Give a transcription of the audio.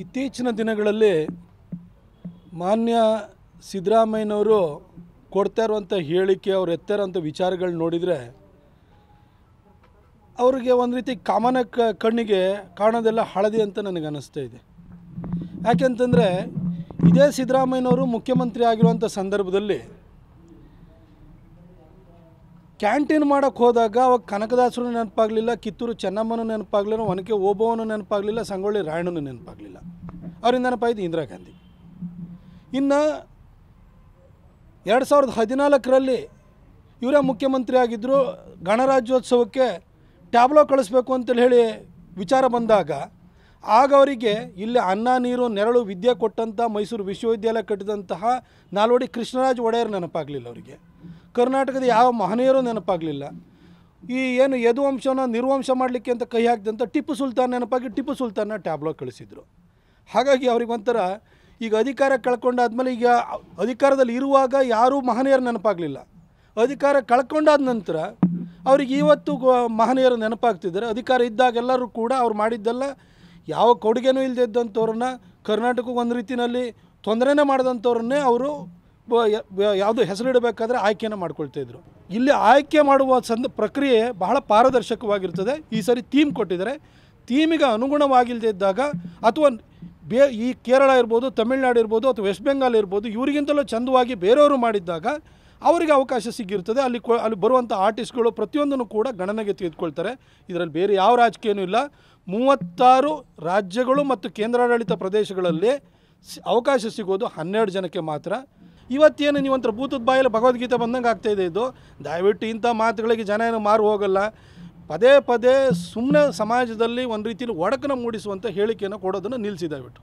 ಇತ್ತೀಚಿನ ದಿನಗಳಲ್ಲಿ ಮಾನ್ಯ ಸಿದ್ದರಾಮಯ್ಯನವರು ಕೊಡ್ತಾ ಇರುವಂಥ ಹೇಳಿಕೆ ಅವ್ರು ಎತ್ತಿರೋಂಥ ವಿಚಾರಗಳು ನೋಡಿದರೆ ಅವರಿಗೆ ಒಂದು ರೀತಿ ಕಾಮನ ಕಣ್ಣಿಗೆ ಕಾಣೋದೆಲ್ಲ ಹಳದಿ ಅಂತ ನನಗೆ ಅನ್ನಿಸ್ತಾ ಇದೆ ಯಾಕೆಂತಂದರೆ ಇದೇ ಸಿದ್ದರಾಮಯ್ಯನವರು ಮುಖ್ಯಮಂತ್ರಿ ಆಗಿರುವಂಥ ಸಂದರ್ಭದಲ್ಲಿ ಕ್ಯಾಂಟೀನ್ ಮಾಡೋಕ್ಕೆ ಹೋದಾಗ ಅವಾಗ ಕನಕದಾಸರು ನೆನಪಾಗಲಿಲ್ಲ ಕಿತ್ತೂರು ಚೆನ್ನಮ್ಮನೂ ನೆನಪಾಗಲಿಲ್ಲ ಒನಕೆ ಓಬವ್ವನೂ ನೆನಪಾಗಲಿಲ್ಲ ಸಂಗೊಳ್ಳಿ ರಾಯಣ್ಣನೂ ನೆನಪಾಗಲಿಲ್ಲ ಅವರಿಂದ ನೆನಪಾಯಿತು ಇಂದಿರಾ ಗಾಂಧಿ ಇನ್ನು ಎರಡು ಸಾವಿರದ ಹದಿನಾಲ್ಕರಲ್ಲಿ ಇವರೇ ಮುಖ್ಯಮಂತ್ರಿ ಆಗಿದ್ದರು ಗಣರಾಜ್ಯೋತ್ಸವಕ್ಕೆ ಟ್ಯಾಬ್ಲೋ ಕಳಿಸ್ಬೇಕು ಅಂತೇಳಿ ಹೇಳಿ ವಿಚಾರ ಬಂದಾಗ ಆಗ ಅವರಿಗೆ ಇಲ್ಲಿ ಅನ್ನ ನೀರು ನೆರಳು ವಿದ್ಯೆ ಕೊಟ್ಟಂಥ ಮೈಸೂರು ವಿಶ್ವವಿದ್ಯಾಲಯ ಕಟ್ಟಿದಂತಹ ನಾಲ್ವಡಿ ಕೃಷ್ಣರಾಜ್ ಒಡೆಯರ್ ನೆನಪಾಗಲಿಲ್ಲ ಅವರಿಗೆ ಕರ್ನಾಟಕದ ಯಾವ ಮಹನೀಯರು ನೆನಪಾಗಲಿಲ್ಲ ಈ ಏನು ಯದುವಂಶನ ನಿರ್ವಂಶ ಮಾಡಲಿಕ್ಕೆ ಅಂತ ಕೈ ಹಾಕಿದಂಥ ಟಿಪ್ಪು ಸುಲ್ತಾನ್ ನೆನಪಾಗಿ ಟಿಪ್ಪು ಸುಲ್ತಾನ್ನ ಟ್ಯಾಬ್ಲೋ ಕಳಿಸಿದರು ಹಾಗಾಗಿ ಒಂಥರ ಈಗ ಅಧಿಕಾರ ಕಳ್ಕೊಂಡಾದ್ಮೇಲೆ ಈಗ ಅಧಿಕಾರದಲ್ಲಿ ಇರುವಾಗ ಯಾರೂ ಮಹನೀಯರು ನೆನಪಾಗಲಿಲ್ಲ ಅಧಿಕಾರ ಕಳ್ಕೊಂಡಾದ ನಂತರ ಅವ್ರಿಗೆ ಇವತ್ತು ಮಹನೀಯರು ನೆನಪಾಗ್ತಿದ್ದಾರೆ ಅಧಿಕಾರ ಇದ್ದಾಗ ಎಲ್ಲರೂ ಕೂಡ ಅವ್ರು ಮಾಡಿದ್ದೆಲ್ಲ ಯಾವ ಕೊಡುಗೆನೂ ಇಲ್ಲದೆ ಇದ್ದಂಥವ್ರನ್ನ ಕರ್ನಾಟಕಕ್ಕೆ ಒಂದು ರೀತಿಯಲ್ಲಿ ತೊಂದರೆನೇ ಮಾಡಿದಂಥವ್ರನ್ನೇ ಅವರು ಯಾವುದು ಹೆಸರಿಡಬೇಕಾದ್ರೆ ಆಯ್ಕೆಯನ್ನು ಇದ್ರು ಇಲ್ಲಿ ಆಯ್ಕೆ ಮಾಡುವ ಸಂದ ಪ್ರಕ್ರಿಯೆ ಬಹಳ ಪಾರದರ್ಶಕವಾಗಿರ್ತದೆ ಈ ಸರಿ ಥೀಮ್ ಕೊಟ್ಟಿದ್ದಾರೆ ಥೀಮಿಗೆ ಅನುಗುಣವಾಗಿಲ್ಲದೆ ಇದ್ದಾಗ ಅಥವಾ ಬೇ ಈ ಕೇರಳ ಇರ್ಬೋದು ತಮಿಳ್ನಾಡು ಇರ್ಬೋದು ಅಥವಾ ವೆಸ್ಟ್ ಬೆಂಗಾಲ್ ಇರ್ಬೋದು ಇವರಿಗಿಂತಲೂ ಚಂದವಾಗಿ ಬೇರೆಯವರು ಮಾಡಿದ್ದಾಗ ಅವರಿಗೆ ಅವಕಾಶ ಸಿಗಿರ್ತದೆ ಅಲ್ಲಿ ಅಲ್ಲಿ ಬರುವಂಥ ಆರ್ಟಿಸ್ಟ್ಗಳು ಪ್ರತಿಯೊಂದನ್ನು ಕೂಡ ಗಣನೆಗೆ ತೆಗೆದುಕೊಳ್ತಾರೆ ಇದರಲ್ಲಿ ಬೇರೆ ಯಾವ ರಾಜಕೀಯನೂ ಇಲ್ಲ ಮೂವತ್ತಾರು ರಾಜ್ಯಗಳು ಮತ್ತು ಕೇಂದ್ರಾಡಳಿತ ಪ್ರದೇಶಗಳಲ್ಲಿ ಅವಕಾಶ ಸಿಗೋದು ಹನ್ನೆರಡು ಜನಕ್ಕೆ ಮಾತ್ರ ಇವತ್ತೇನು ಒಂಥರ ಭೂತದ ಬಾಯಲ್ಲಿ ಭಗವದ್ಗೀತೆ ಬಂದಂಗೆ ಆಗ್ತಾಯಿದೆ ಇದು ದಯವಿಟ್ಟು ಇಂಥ ಮಾತುಗಳಿಗೆ ಜನ ಏನು ಮಾರು ಹೋಗಲ್ಲ ಪದೇ ಪದೇ ಸುಮ್ಮನೆ ಸಮಾಜದಲ್ಲಿ ಒಂದು ರೀತಿಯಲ್ಲಿ ಒಡಕನ ಮೂಡಿಸುವಂಥ ಹೇಳಿಕೆಯನ್ನು ಕೊಡೋದನ್ನು ನಿಲ್ಲಿಸಿ ದಯವಿಟ್ಟು